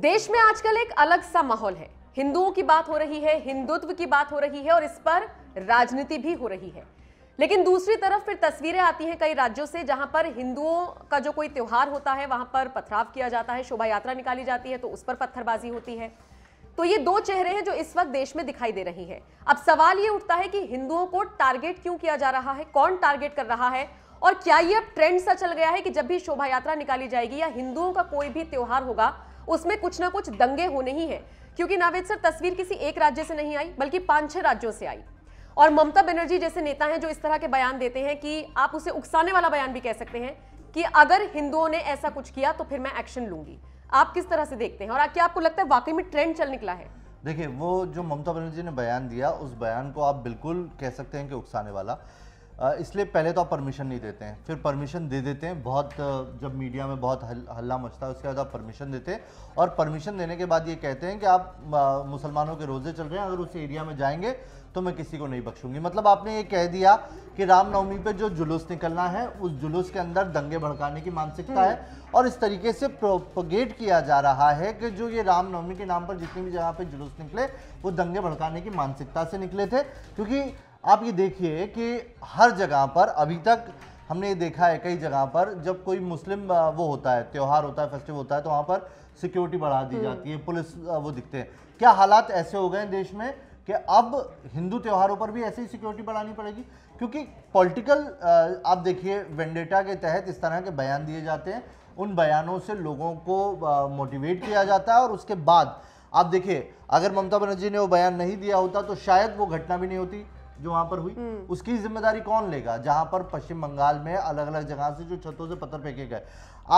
देश में आजकल एक अलग सा माहौल है हिंदुओं की बात हो रही है हिंदुत्व की बात हो रही है और इस पर राजनीति भी हो रही है लेकिन दूसरी तरफ फिर तस्वीरें आती हैं कई राज्यों से जहां पर हिंदुओं का जो कोई त्यौहार होता है वहां पर पथराव किया जाता है शोभा यात्रा निकाली जाती है तो उस पर पत्थरबाजी होती है तो ये दो चेहरे हैं जो इस वक्त देश में दिखाई दे रही है अब सवाल ये उठता है कि हिंदुओं को टारगेट क्यों किया जा रहा है कौन टारगेट कर रहा है और क्या ये अब ट्रेंड सा चल गया है कि जब भी शोभा यात्रा निकाली जाएगी या हिंदुओं का कोई भी त्यौहार होगा उसमें कुछ ना कुछ दंगे होने ही हैं क्योंकि नावेद सर तस्वीर किसी एक राज्य से नहीं आई बल्कि पांच छह राज्यों से आई और ममता बनर्जी जैसे नेता हैं जो इस तरह के बयान देते हैं कि आप उसे उकसाने वाला बयान भी कह सकते हैं कि अगर हिंदुओं ने ऐसा कुछ किया तो फिर मैं एक्शन लूंगी आप किस तरह से देखते हैं और क्या आपको लगता है वाकई में ट्रेंड चल निकला है देखिए वो जो ममता बनर्जी ने बयान दिया उस बयान को आप बिल्कुल कह सकते हैं कि उकसाने वाला इसलिए पहले तो आप परमिशन नहीं देते हैं फिर परमिशन दे देते हैं बहुत जब मीडिया में बहुत हल, हल्ला मचता है उसके बाद आप परमिशन देते हैं और परमिशन देने के बाद ये कहते हैं कि आप मुसलमानों के रोज़े चल रहे हैं अगर उस एरिया में जाएंगे तो मैं किसी को नहीं बख्शूंगी मतलब आपने ये कह दिया कि रामनवमी पे जो जुलूस निकलना है उस जुलूस के अंदर दंगे भड़काने की मानसिकता है हम्म। और इस तरीके से प्रोपगेट किया जा रहा है कि जो ये रामनवमी के नाम पर जितनी भी जगह पे जुलूस निकले वो दंगे भड़काने की मानसिकता से निकले थे क्योंकि आप ये देखिए कि हर जगह पर अभी तक हमने ये देखा है कई जगह पर जब कोई मुस्लिम वो होता है त्यौहार होता है फेस्टिवल होता है तो वहाँ पर सिक्योरिटी बढ़ा दी हम्म। जाती है पुलिस वो दिखते हैं क्या हालात ऐसे हो गए हैं देश में कि अब हिंदू त्योहारों पर भी ऐसी सिक्योरिटी बढ़ानी पड़ेगी क्योंकि पॉलिटिकल आप देखिए वेंडेटा के तहत इस तरह के बयान दिए जाते हैं उन बयानों से लोगों को मोटिवेट किया जाता है और उसके बाद आप देखिए अगर ममता बनर्जी ने वो बयान नहीं दिया होता तो शायद वो घटना भी नहीं होती जो वहां पर हुई हम्म। उसकी जिम्मेदारी कौन लेगा जहां पर पश्चिम बंगाल में अलग अलग जगह से जो छतों से पत्थर फेंके गए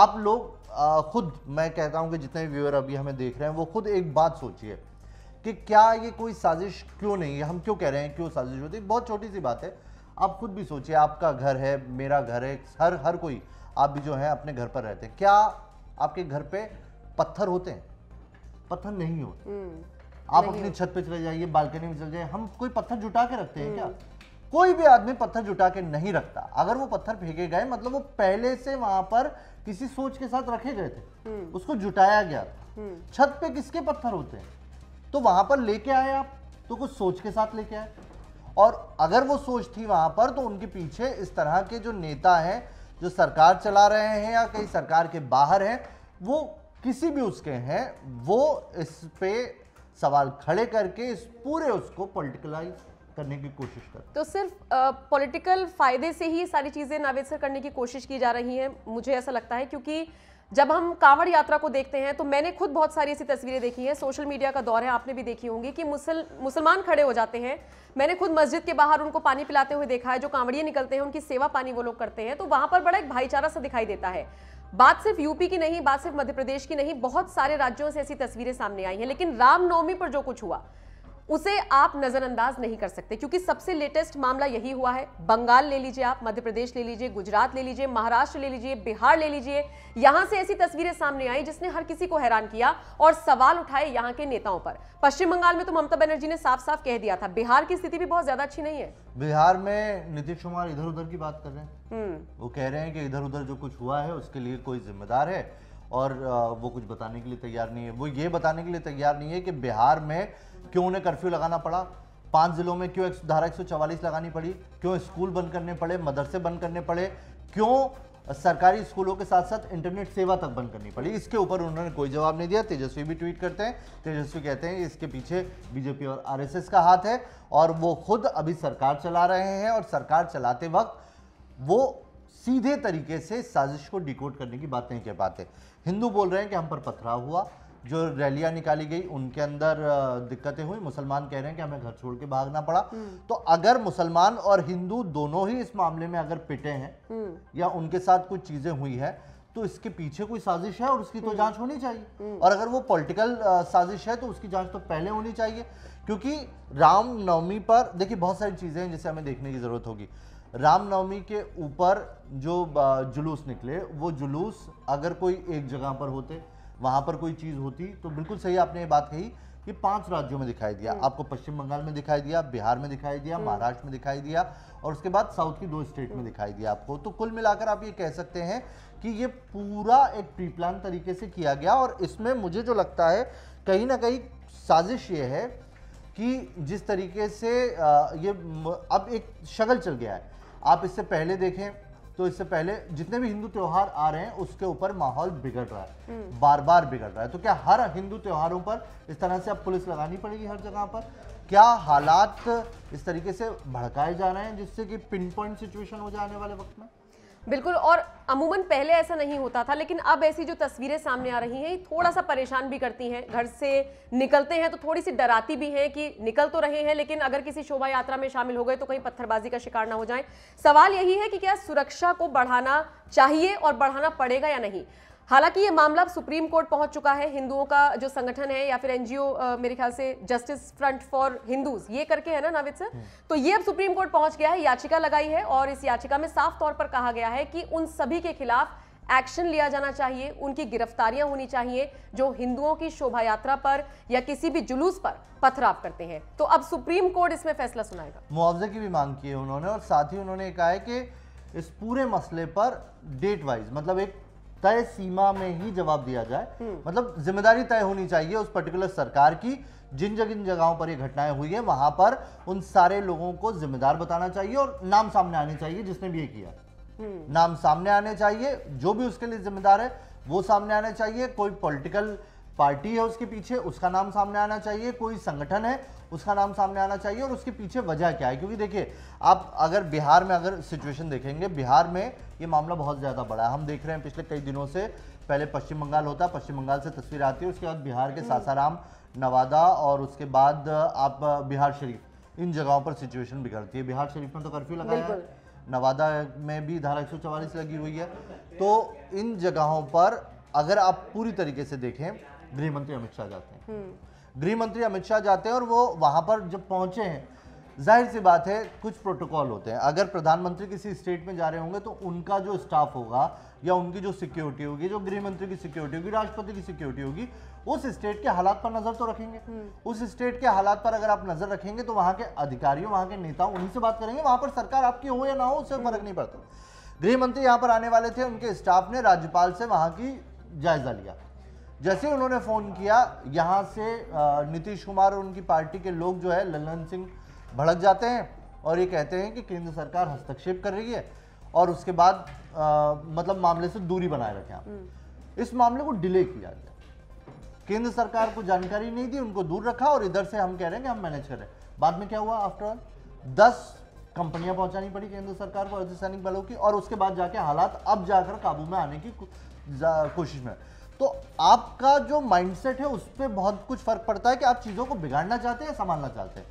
आप लोग खुद मैं कहता हूं कि जितने व्यूअर अभी हमें देख रहे हैं वो खुद एक बात सोचिए कि क्या ये कोई साजिश क्यों नहीं है हम क्यों कह रहे हैं क्यों साजिश होती है बहुत छोटी सी बात है आप खुद भी सोचिए आपका घर है मेरा घर है हर हर कोई आप भी जो है अपने घर पर रहते हैं क्या आपके घर पे पत्थर होते हैं पत्थर नहीं होते हम्म। आप अपनी छत पे चले जाइए बालकनी में चले जाइए हम कोई पत्थर जुटा के रखते हैं क्या हम्म। कोई भी आदमी पत्थर जुटा के नहीं रखता अगर वो पत्थर फेंके गए मतलब वो पहले से वहां पर किसी सोच के साथ रखे गए थे हम्म। उसको जुटाया गया हम्म। छत पे किसके पत्थर होते हैं तो वहां पर लेके आए आप तो कुछ सोच के साथ लेके आए और अगर वो सोच थी वहां पर तो उनके पीछे इस तरह के जो नेता हैं जो सरकार चला रहे हैं या कहीं सरकार के बाहर हैं वो किसी भी उसके हैं वो इस पे सवाल खड़े करके इस पूरे उसको पोलिटिकलाइज करने की कोशिश कर तो सिर्फ पॉलिटिकल फायदे से ही सारी चीज़ें नावेद सर करने की कोशिश की जा रही है मुझे ऐसा लगता है क्योंकि जब हम कांवड़ यात्रा को देखते हैं तो मैंने खुद बहुत सारी ऐसी तस्वीरें देखी हैं सोशल मीडिया का दौर है आपने भी देखी होंगी कि मुसल मुसलमान खड़े हो जाते हैं मैंने खुद मस्जिद के बाहर उनको पानी पिलाते हुए देखा है जो कांवड़िए निकलते हैं उनकी सेवा पानी वो लोग करते हैं तो वहाँ पर बड़ा एक भाईचारा सा दिखाई देता है बात सिर्फ यूपी की नहीं बात सिर्फ मध्य प्रदेश की नहीं बहुत सारे राज्यों से ऐसी तस्वीरें सामने आई हैं लेकिन रामनवमी पर जो कुछ हुआ उसे आप नजरअंदाज नहीं कर सकते क्योंकि सबसे लेटेस्ट मामला यही हुआ है बंगाल ले लीजिए आप मध्य प्रदेश ले लीजिए गुजरात ले लीजिए महाराष्ट्र ले लीजिए बिहार ले लीजिए यहां से ऐसी तस्वीरें सामने आई जिसने हर किसी को हैरान किया और सवाल उठाए यहां के नेताओं पर पश्चिम बंगाल में तो ममता बनर्जी ने साफ साफ कह दिया था बिहार की स्थिति भी बहुत ज्यादा अच्छी नहीं है बिहार में नीतीश कुमार इधर उधर की बात कर रहे हैं हम्म। वो कह रहे हैं कि इधर उधर जो कुछ हुआ है उसके लिए कोई जिम्मेदार है और वो कुछ बताने के लिए तैयार नहीं है वो ये बताने के लिए तैयार नहीं है कि बिहार में क्यों उन्हें कर्फ्यू लगाना पड़ा पांच जिलों में क्यों धारा एक लगानी पड़ी क्यों स्कूल बंद करने पड़े मदरसे बंद करने पड़े क्यों सरकारी स्कूलों के साथ साथ इंटरनेट सेवा तक बंद करनी पड़ी इसके ऊपर उन्होंने कोई जवाब नहीं दिया तेजस्वी भी ट्वीट करते हैं तेजस्वी कहते हैं इसके पीछे बीजेपी और आरएसएस का हाथ है और वो खुद अभी सरकार चला रहे हैं और सरकार चलाते वक्त वो सीधे तरीके से साजिश को डिकोड करने की बात नहीं कह पाते हिंदू बोल रहे हैं कि हम पर पथराव हुआ जो रैलियां निकाली गई उनके अंदर दिक्कतें हुई मुसलमान कह रहे हैं कि हमें घर छोड़ के भागना पड़ा हम्म। तो अगर मुसलमान और हिंदू दोनों ही इस मामले में अगर पिटे हैं हम्म। या उनके साथ कुछ चीज़ें हुई है तो इसके पीछे कोई साजिश है और उसकी तो हम्म। जांच होनी चाहिए और अगर वो पॉलिटिकल साजिश है तो उसकी जांच तो पहले होनी चाहिए क्योंकि रामनवमी पर देखिए बहुत सारी चीज़ें हैं जिसे हमें देखने की ज़रूरत होगी राम नवमी के ऊपर जो जुलूस निकले वो जुलूस अगर कोई एक जगह पर होते वहाँ पर कोई चीज़ होती तो बिल्कुल सही आपने ये बात कही कि पांच राज्यों में दिखाई दिया हम्म। आपको पश्चिम बंगाल में दिखाई दिया बिहार में दिखाई दिया हम्म। महाराष्ट्र में दिखाई दिया और उसके बाद साउथ की दो स्टेट में हम्म। दिखाई दिया आपको तो कुल मिलाकर आप ये कह सकते हैं कि ये पूरा एक प्री प्लान तरीके से किया गया और इसमें मुझे जो लगता है कहीं ना कहीं साजिश ये है कि जिस तरीके से ये अब एक शगल चल गया है आप इससे पहले देखें तो इससे पहले जितने भी हिंदू त्यौहार आ रहे हैं उसके ऊपर माहौल बिगड़ रहा है हम्म। बार बार बिगड़ रहा है तो क्या हर हिंदू त्योहारों पर इस तरह से अब पुलिस लगानी पड़ेगी हर जगह पर क्या हालात इस तरीके से भड़काए जा रहे हैं जिससे कि पिन पॉइंट सिचुएशन हो जाने वाले वक्त में बिल्कुल और अमूमन पहले ऐसा नहीं होता था लेकिन अब ऐसी जो तस्वीरें सामने आ रही हैं थोड़ा सा परेशान भी करती हैं घर से निकलते हैं तो थोड़ी सी डराती भी हैं कि निकल तो रहे हैं लेकिन अगर किसी शोभा यात्रा में शामिल हो गए तो कहीं पत्थरबाजी का शिकार ना हो जाए सवाल यही है कि क्या सुरक्षा को बढ़ाना चाहिए और बढ़ाना पड़ेगा या नहीं हालांकि ये मामला सुप्रीम कोर्ट पहुंच चुका है हिंदुओं का जो संगठन है या फिर एनजीओ मेरे ख्याल से जस्टिस फ्रंट फॉर हिंदूज ये करके है ना नाविद सर हम्म। तो ये अब सुप्रीम कोर्ट पहुंच गया है याचिका लगाई है और इस याचिका में साफ तौर पर कहा गया है कि उन सभी के खिलाफ एक्शन लिया जाना चाहिए उनकी गिरफ्तारियां होनी चाहिए जो हिंदुओं की शोभा यात्रा पर या किसी भी जुलूस पर पथराव करते हैं तो अब सुप्रीम कोर्ट इसमें फैसला सुनाएगा मुआवजे की भी मांग की है उन्होंने और साथ ही उन्होंने कहा है कि इस पूरे मसले पर डेट वाइज मतलब एक तय सीमा में ही जवाब दिया जाए हम्म। मतलब जिम्मेदारी तय होनी चाहिए उस पर्टिकुलर सरकार की जिन जिन जगहों पर ये घटनाएं हुई है वहां पर उन सारे लोगों को जिम्मेदार बताना चाहिए और नाम सामने आने चाहिए जिसने भी ये किया हम्म। नाम सामने आने चाहिए जो भी उसके लिए जिम्मेदार है वो सामने आने चाहिए कोई पॉलिटिकल पार्टी है उसके पीछे उसका नाम सामने आना चाहिए कोई संगठन है उसका नाम सामने आना चाहिए और उसके पीछे वजह क्या है क्योंकि देखिए आप अगर बिहार में अगर सिचुएशन देखेंगे बिहार में ये मामला बहुत ज़्यादा बड़ा है हम देख रहे हैं पिछले कई दिनों से पहले पश्चिम बंगाल होता है पश्चिम बंगाल से तस्वीर आती है उसके बाद बिहार के हम्म। सासाराम नवादा और उसके बाद आप बिहार शरीफ इन जगहों पर सिचुएशन बिगड़ती है बिहार शरीफ में तो कर्फ्यू लगाया है नवादा में भी धारा एक लगी हुई है तो इन जगहों पर अगर आप पूरी तरीके से देखें गृह मंत्री अमित शाह जाते हैं हम्म। गृह मंत्री अमित शाह जाते हैं और वो वहाँ पर जब पहुँचे हैं जाहिर सी बात है कुछ प्रोटोकॉल होते हैं अगर प्रधानमंत्री किसी स्टेट में जा रहे होंगे तो उनका जो स्टाफ होगा या उनकी जो सिक्योरिटी होगी जो गृह मंत्री की सिक्योरिटी होगी राष्ट्रपति की सिक्योरिटी होगी उस स्टेट के हालात पर नजर तो रखेंगे हम्म। उस स्टेट के हालात पर अगर आप नजर रखेंगे तो वहाँ के अधिकारियों वहाँ के नेताओं उन्हीं से बात करेंगे वहां पर सरकार आपकी हो या ना हो उससे फर्क नहीं पड़ता गृह मंत्री यहाँ पर आने वाले थे उनके स्टाफ ने राज्यपाल से वहाँ की जायजा लिया जैसे उन्होंने फ़ोन किया यहाँ से नीतीश कुमार और उनकी पार्टी के लोग जो है ललन सिंह भड़क जाते हैं और ये कहते हैं कि केंद्र सरकार हस्तक्षेप कर रही है और उसके बाद आ, मतलब मामले से दूरी बनाए रखे आप हम्म। इस मामले को डिले किया गया केंद्र सरकार को जानकारी नहीं दी उनको दूर रखा और इधर से हम कह रहे हैं कि हम मैनेज कर रहे हैं बाद में क्या हुआ आफ्टर ऑल दस कंपनियां पहुंचानी पड़ी केंद्र सरकार को अर्धसैनिक बलों की और उसके बाद जाके हालात अब जाकर काबू में आने की कोशिश में तो आपका जो माइंडसेट है उस पर बहुत कुछ फर्क पड़ता है कि आप चीज़ों को बिगाड़ना चाहते हैं संभालना चाहते हैं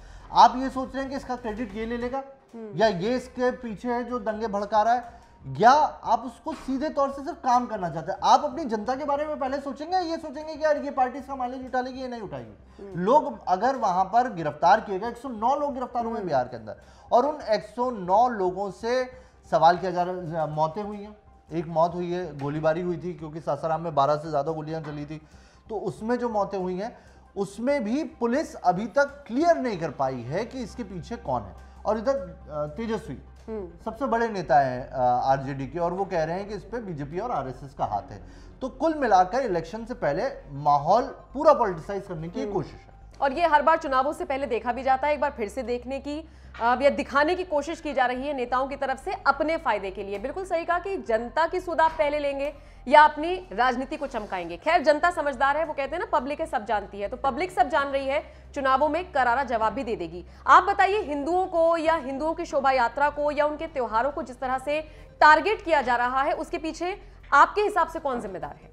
आप ये सोच रहे हैं कि इसका क्रेडिट ये ले लेगा हम्म। या ये इसके पीछे है जो दंगे भड़का रहा है या आप उसको सीधे तौर से सिर्फ काम करना चाहते हैं आप अपनी जनता के बारे में पहले सोचेंगे ये सोचेंगे कि यार ये पार्टी इसका माइलेज उठा लेगी ये नहीं उठाएगी हम्म। लोग अगर वहां पर गिरफ्तार किए गए एक लोग गिरफ्तार हुए हम्म। बिहार के अंदर और उन एक लोगों से सवाल किया जा रहा है मौतें हुई हैं एक मौत हुई है गोलीबारी हुई थी क्योंकि सासाराम में बारह से ज़्यादा गोलियां चली थी तो उसमें जो मौतें हुई हैं उसमें भी पुलिस अभी तक क्लियर नहीं कर पाई है कि इसके पीछे कौन है और इधर तेजस्वी हम्म। सबसे बड़े नेता हैं आरजेडी के और वो कह रहे हैं कि इस पर बीजेपी और आरएसएस का हाथ है तो कुल मिलाकर इलेक्शन से पहले माहौल पूरा पॉलिटिसाइज करने की हम्म। कोशिश और ये हर बार चुनावों से पहले देखा भी जाता है एक बार फिर से देखने की या दिखाने की कोशिश की जा रही है नेताओं की तरफ से अपने फायदे के लिए बिल्कुल सही कहा कि जनता की सुध आप पहले लेंगे या अपनी राजनीति को चमकाएंगे खैर जनता समझदार है वो कहते हैं ना पब्लिक है सब जानती है तो पब्लिक सब जान रही है चुनावों में करारा जवाब भी दे देगी आप बताइए हिंदुओं को या हिंदुओं की शोभा यात्रा को या उनके त्योहारों को जिस तरह से टारगेट किया जा रहा है उसके पीछे आपके हिसाब से कौन जिम्मेदार है